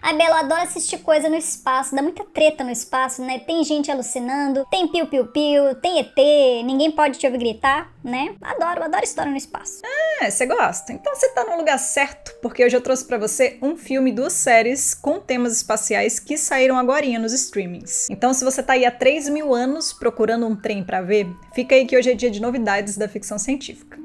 A Belo adora assistir coisa no espaço, dá muita treta no espaço, né? Tem gente alucinando, tem piu-piu-piu, tem ET, ninguém pode te ouvir gritar, né? Adoro, adoro história no espaço. Ah, você gosta? Então você tá no lugar certo, porque hoje eu trouxe para você um filme e duas séries com temas espaciais que saíram agora nos streamings. Então se você tá aí há 3 mil anos procurando um trem para ver, fica aí que hoje é dia de novidades da ficção científica.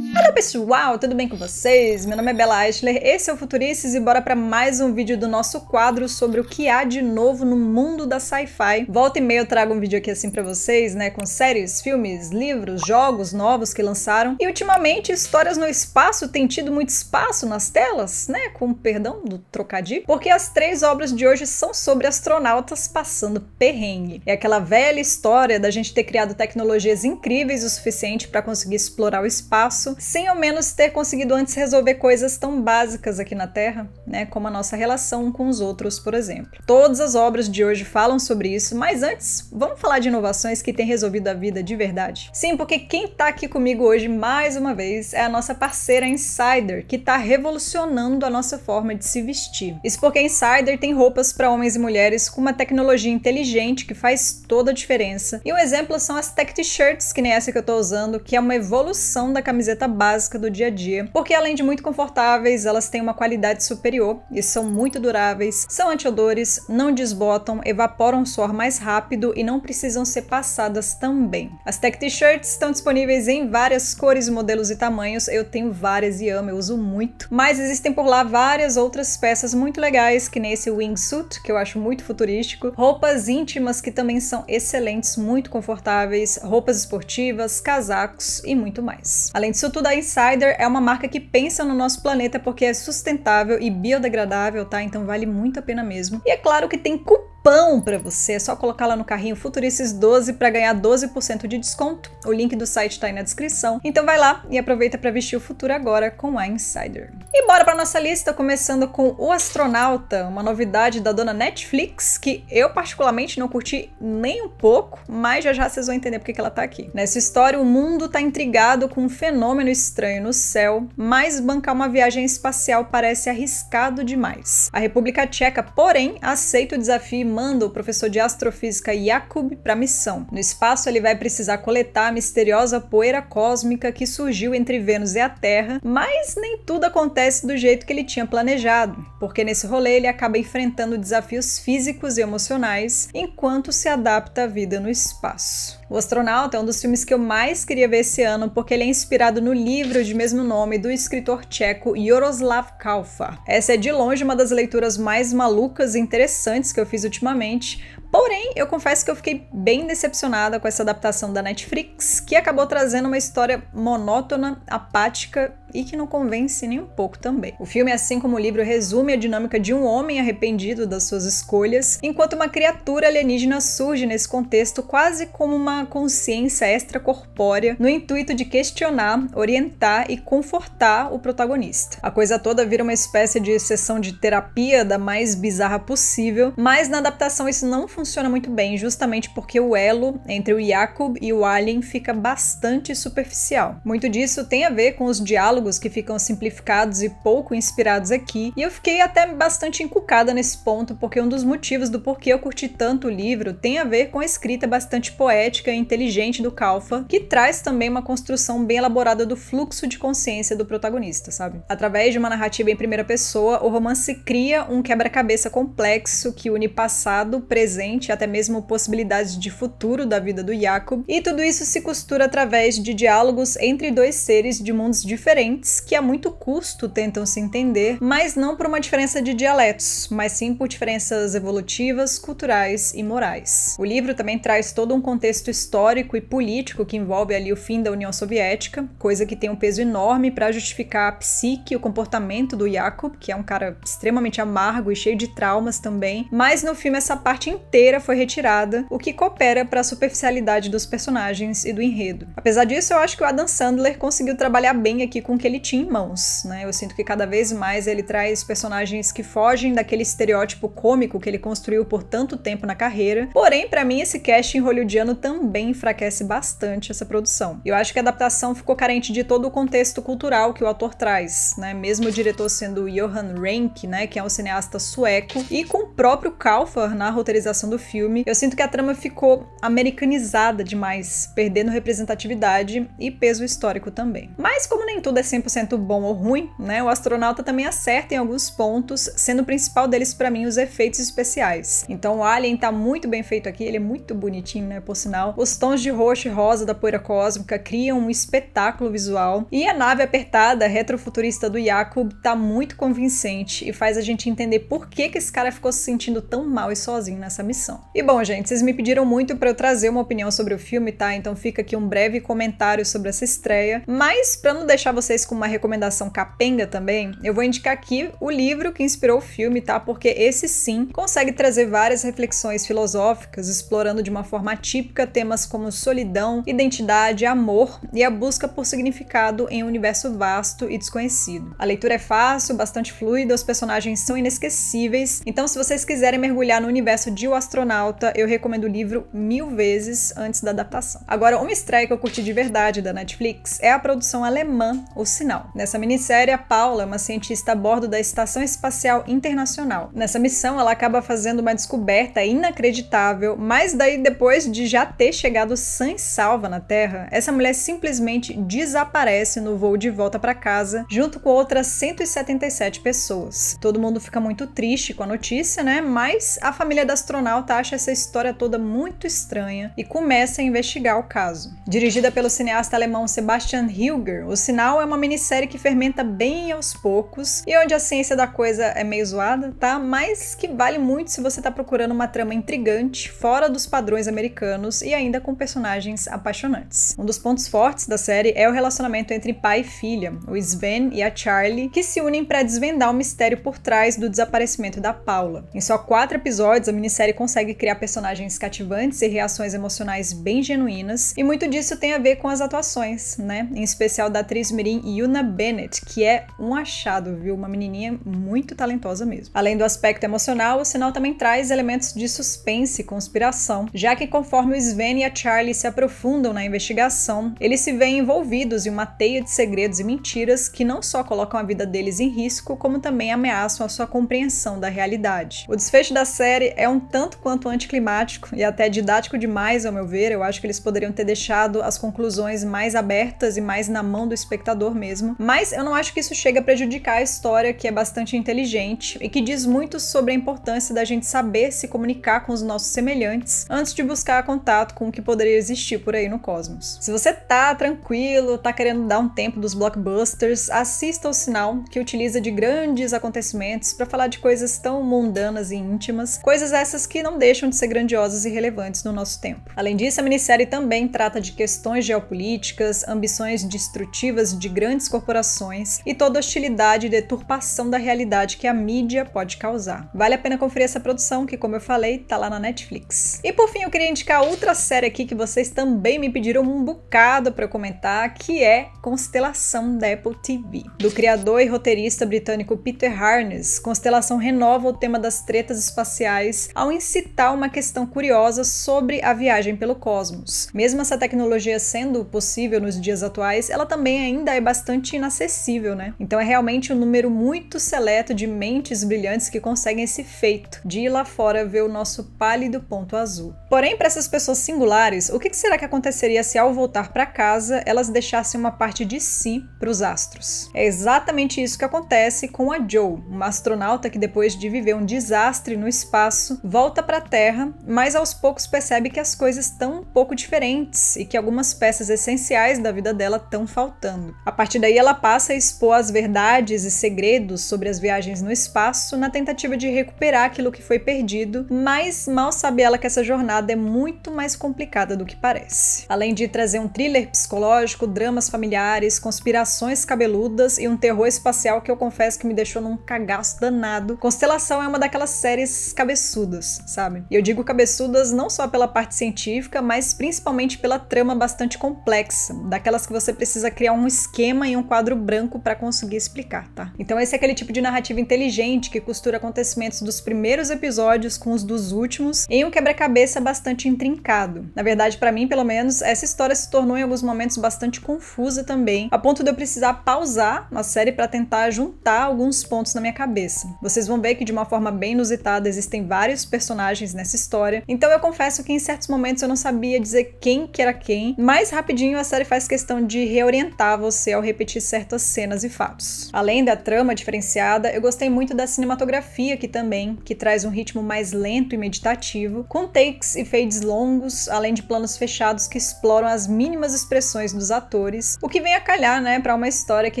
Olá pessoal, tudo bem com vocês? Meu nome é Bela Eichler, esse é o Futurices e bora para mais um vídeo do nosso quadro sobre o que há de novo no mundo da sci-fi. Volta e meia eu trago um vídeo aqui assim para vocês, né, com séries, filmes, livros, jogos novos que lançaram. E ultimamente histórias no espaço têm tido muito espaço nas telas, né, com perdão do trocadilho, porque as três obras de hoje são sobre astronautas passando perrengue. É aquela velha história da gente ter criado tecnologias incríveis o suficiente para conseguir explorar o espaço sem sem ao menos ter conseguido antes resolver coisas tão básicas aqui na Terra, né, como a nossa relação com os outros, por exemplo. Todas as obras de hoje falam sobre isso, mas antes, vamos falar de inovações que têm resolvido a vida de verdade. Sim, porque quem está aqui comigo hoje mais uma vez é a nossa parceira Insider, que está revolucionando a nossa forma de se vestir. Isso porque a Insider tem roupas para homens e mulheres com uma tecnologia inteligente que faz toda a diferença. E um exemplo são as tech t-shirts, que nem essa que eu estou usando, que é uma evolução da camiseta básica básica do dia a dia, porque além de muito confortáveis, elas têm uma qualidade superior e são muito duráveis, são antiodores, não desbotam, evaporam o suor mais rápido e não precisam ser passadas também. As Tech T-shirts estão disponíveis em várias cores, modelos e tamanhos, eu tenho várias e amo, eu uso muito, mas existem por lá várias outras peças muito legais, que nem esse wingsuit, que eu acho muito futurístico, roupas íntimas que também são excelentes, muito confortáveis, roupas esportivas, casacos e muito mais. Além disso tudo, a Cider é uma marca que pensa no nosso planeta porque é sustentável e biodegradável, tá? Então vale muito a pena mesmo. E é claro que tem cupom cupom para você, é só colocar lá no carrinho Futurices 12 para ganhar 12% de desconto. O link do site está aí na descrição. Então vai lá e aproveita para vestir o futuro agora com a Insider. E bora para nossa lista, começando com O Astronauta, uma novidade da dona Netflix que eu particularmente não curti nem um pouco, mas já já vocês vão entender porque que ela tá aqui. Nessa história, o mundo tá intrigado com um fenômeno estranho no céu, mas bancar uma viagem espacial parece arriscado demais. A República Tcheca, porém, aceita o desafio manda o professor de astrofísica Jakub para a missão. No espaço, ele vai precisar coletar a misteriosa poeira cósmica que surgiu entre Vênus e a Terra, mas nem tudo acontece do jeito que ele tinha planejado, porque nesse rolê ele acaba enfrentando desafios físicos e emocionais enquanto se adapta à vida no espaço. O Astronauta é um dos filmes que eu mais queria ver esse ano porque ele é inspirado no livro de mesmo nome do escritor tcheco Jaroslav Kalfa. Essa é de longe uma das leituras mais malucas e interessantes que eu fiz ultimamente, Porém, eu confesso que eu fiquei bem decepcionada com essa adaptação da Netflix, que acabou trazendo uma história monótona, apática e que não convence nem um pouco também. O filme, assim como o livro, resume a dinâmica de um homem arrependido das suas escolhas, enquanto uma criatura alienígena surge nesse contexto quase como uma consciência extracorpórea, no intuito de questionar, orientar e confortar o protagonista. A coisa toda vira uma espécie de sessão de terapia da mais bizarra possível, mas na adaptação isso não funciona muito bem, justamente porque o elo entre o Jacob e o alien fica bastante superficial. Muito disso tem a ver com os diálogos diálogos que ficam simplificados e pouco inspirados aqui, e eu fiquei até bastante encucada nesse ponto, porque um dos motivos do porquê eu curti tanto o livro tem a ver com a escrita bastante poética e inteligente do Kalfa, que traz também uma construção bem elaborada do fluxo de consciência do protagonista, sabe? Através de uma narrativa em primeira pessoa, o romance cria um quebra-cabeça complexo que une passado, presente e até mesmo possibilidades de futuro da vida do Jacob, e tudo isso se costura através de diálogos entre dois seres de mundos diferentes diferentes que a muito custo tentam se entender, mas não por uma diferença de dialetos, mas sim por diferenças evolutivas, culturais e morais. O livro também traz todo um contexto histórico e político que envolve ali o fim da União Soviética, coisa que tem um peso enorme para justificar a psique e o comportamento do Yakub, que é um cara extremamente amargo e cheio de traumas também, mas no filme essa parte inteira foi retirada, o que coopera para a superficialidade dos personagens e do enredo. Apesar disso, eu acho que o Adam Sandler conseguiu trabalhar bem aqui com que ele tinha em mãos, né? Eu sinto que cada vez mais ele traz personagens que fogem daquele estereótipo cômico que ele construiu por tanto tempo na carreira. Porém, para mim esse casting hollywoodiano também enfraquece bastante essa produção. Eu acho que a adaptação ficou carente de todo o contexto cultural que o ator traz, né? Mesmo o diretor sendo Johan Renck, né, que é um cineasta sueco, e com o próprio Kaufer na roteirização do filme, eu sinto que a trama ficou americanizada demais, perdendo representatividade e peso histórico também. Mas como nem tudo é 100% bom ou ruim, né? O astronauta também acerta em alguns pontos, sendo o principal deles para mim os efeitos especiais. Então o Alien tá muito bem feito aqui, ele é muito bonitinho, né, por sinal. Os tons de roxo e rosa da poeira cósmica criam um espetáculo visual e a nave apertada retrofuturista do Jakub tá muito convincente e faz a gente entender por que que esse cara ficou se sentindo tão mal e sozinho nessa missão. E bom, gente, vocês me pediram muito para eu trazer uma opinião sobre o filme, tá? Então fica aqui um breve comentário sobre essa estreia, mas para não deixar vocês com uma recomendação capenga também, eu vou indicar aqui o livro que inspirou o filme, tá? Porque esse sim consegue trazer várias reflexões filosóficas, explorando de uma forma típica temas como solidão, identidade, amor e a busca por significado em um universo vasto e desconhecido. A leitura é fácil, bastante fluida, os personagens são inesquecíveis, então se vocês quiserem mergulhar no universo de O Astronauta, eu recomendo o livro mil vezes antes da adaptação. Agora, uma estreia que eu curti de verdade da Netflix é a produção alemã o sinal. Nessa minissérie, a Paula é uma cientista a bordo da Estação Espacial Internacional. Nessa missão, ela acaba fazendo uma descoberta inacreditável, mas daí depois de já ter chegado sã e salva na Terra, essa mulher simplesmente desaparece no voo de volta para casa, junto com outras 177 pessoas. Todo mundo fica muito triste com a notícia, né? Mas a família da astronauta acha essa história toda muito estranha e começa a investigar o caso. Dirigida pelo cineasta alemão Sebastian Hilger, o sinal é uma minissérie que fermenta bem aos poucos e onde a ciência da coisa é meio zoada, tá? Mas que vale muito se você tá procurando uma trama intrigante, fora dos padrões americanos e ainda com personagens apaixonantes. Um dos pontos fortes da série é o relacionamento entre pai e filha, o Sven e a Charlie, que se unem para desvendar o mistério por trás do desaparecimento da Paula. Em só quatro episódios, a minissérie consegue criar personagens cativantes e reações emocionais bem genuínas, e muito disso tem a ver com as atuações, né? Em especial da atriz Mirim Yuna Bennett, que é um achado, viu? Uma menininha muito talentosa mesmo. Além do aspecto emocional, o sinal também traz elementos de suspense e conspiração, já que conforme o Sven e a Charlie se aprofundam na investigação, eles se veem envolvidos em uma teia de segredos e mentiras que não só colocam a vida deles em risco, como também ameaçam a sua compreensão da realidade. O desfecho da série é um tanto quanto anticlimático e até didático demais, ao meu ver. Eu acho que eles poderiam ter deixado as conclusões mais abertas e mais na mão do espectador autor mesmo. Mas eu não acho que isso chega a prejudicar a história, que é bastante inteligente e que diz muito sobre a importância da gente saber se comunicar com os nossos semelhantes antes de buscar contato com o que poderia existir por aí no cosmos. Se você tá tranquilo, tá querendo dar um tempo dos blockbusters, assista o sinal que utiliza de grandes acontecimentos para falar de coisas tão mundanas e íntimas, coisas essas que não deixam de ser grandiosas e relevantes no nosso tempo. Além disso, a minissérie também trata de questões geopolíticas, ambições destrutivas de grandes grandes corporações e toda hostilidade e deturpação da realidade que a mídia pode causar. Vale a pena conferir essa produção que, como eu falei, tá lá na Netflix. E por fim, eu queria indicar outra série aqui que vocês também me pediram um bocado para comentar, que é Constelação da Apple TV, do criador e roteirista britânico Peter Harness. Constelação renova o tema das tretas espaciais ao incitar uma questão curiosa sobre a viagem pelo cosmos. Mesmo essa tecnologia sendo possível nos dias atuais, ela também ainda é bastante inacessível, né? Então é realmente um número muito seleto de mentes brilhantes que conseguem esse feito de ir lá fora ver o nosso pálido ponto azul. Porém, para essas pessoas singulares, o que será que aconteceria se ao voltar para casa elas deixassem uma parte de si para os astros? É exatamente isso que acontece com a Joe, uma astronauta que depois de viver um desastre no espaço, volta para a Terra, mas aos poucos percebe que as coisas estão um pouco diferentes e que algumas peças essenciais da vida dela estão faltando. A partir daí, ela passa a expor as verdades e segredos sobre as viagens no espaço na tentativa de recuperar aquilo que foi perdido, mas mal sabe ela que essa jornada é muito mais complicada do que parece. Além de trazer um thriller psicológico, dramas familiares, conspirações cabeludas e um terror espacial que eu confesso que me deixou num cagaço danado, Constelação é uma daquelas séries cabeçudas, sabe? E eu digo cabeçudas não só pela parte científica, mas principalmente pela trama bastante complexa, daquelas que você precisa criar um esquema tema e um quadro branco para conseguir explicar, tá? Então esse é aquele tipo de narrativa inteligente que costura acontecimentos dos primeiros episódios com os dos últimos em um quebra-cabeça bastante intrincado. Na verdade, para mim, pelo menos, essa história se tornou em alguns momentos bastante confusa também, a ponto de eu precisar pausar a série para tentar juntar alguns pontos na minha cabeça. Vocês vão ver que de uma forma bem inusitada existem vários personagens nessa história. Então eu confesso que em certos momentos eu não sabia dizer quem que era quem. Mas rapidinho a série faz questão de reorientar você ao repetir certas cenas e fatos. Além da trama diferenciada, eu gostei muito da cinematografia aqui também, que traz um ritmo mais lento e meditativo, com takes e fades longos, além de planos fechados que exploram as mínimas expressões dos atores, o que vem a calhar, né, para uma história que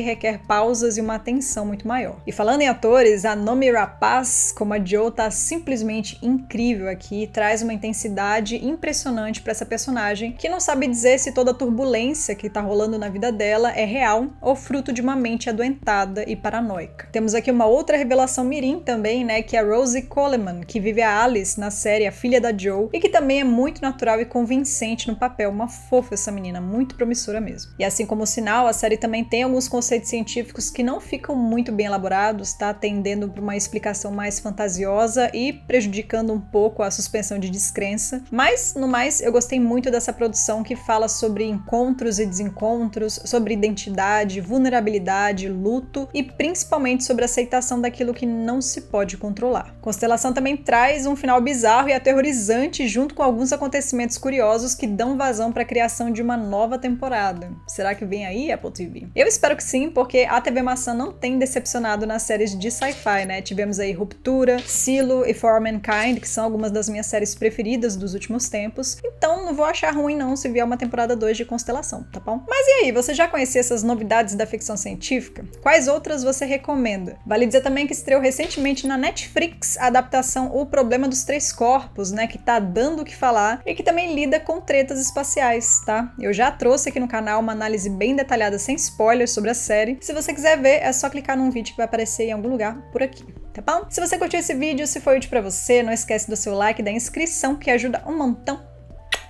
requer pausas e uma atenção muito maior. E falando em atores, a Nomi Rapaz, como a Jo, tá simplesmente incrível aqui, traz uma intensidade impressionante para essa personagem, que não sabe dizer se toda a turbulência que tá rolando na vida dela é real real ou fruto de uma mente adoentada e paranoica. Temos aqui uma outra revelação mirim também, né, que é a Rosie Coleman, que vive a Alice na série A Filha da Joe e que também é muito natural e convincente no papel, uma fofa essa menina, muito promissora mesmo. E assim como o sinal, a série também tem alguns conceitos científicos que não ficam muito bem elaborados, tá tendendo para uma explicação mais fantasiosa e prejudicando um pouco a suspensão de descrença, mas no mais eu gostei muito dessa produção que fala sobre encontros e desencontros, sobre identidade identidade, vulnerabilidade, luto e principalmente sobre a aceitação daquilo que não se pode controlar. Constelação também traz um final bizarro e aterrorizante junto com alguns acontecimentos curiosos que dão vazão para a criação de uma nova temporada. Será que vem aí Apple TV? Eu espero que sim, porque a TV Maçã não tem decepcionado nas séries de sci-fi, né? Tivemos aí Ruptura, Silo e For Mankind, que são algumas das minhas séries preferidas dos últimos tempos. Então não vou achar ruim não se vier uma temporada 2 de Constelação, tá bom? Mas e aí, você já conhecia essas novidades da ficção científica? Quais outras você recomenda? Vale dizer também que estreou recentemente na Netflix a adaptação O Problema dos Três Corpos, né, que tá dando o que falar e que também lida com tretas espaciais, tá? Eu já trouxe aqui no canal uma análise bem detalhada sem spoilers sobre a série. Se você quiser ver, é só clicar num vídeo que vai aparecer em algum lugar por aqui tá bom? Se você curtiu esse vídeo, se foi útil para você, não esquece do seu like e da inscrição, que ajuda um montão.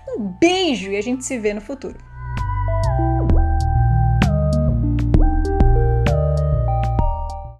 Um beijo e a gente se vê no futuro.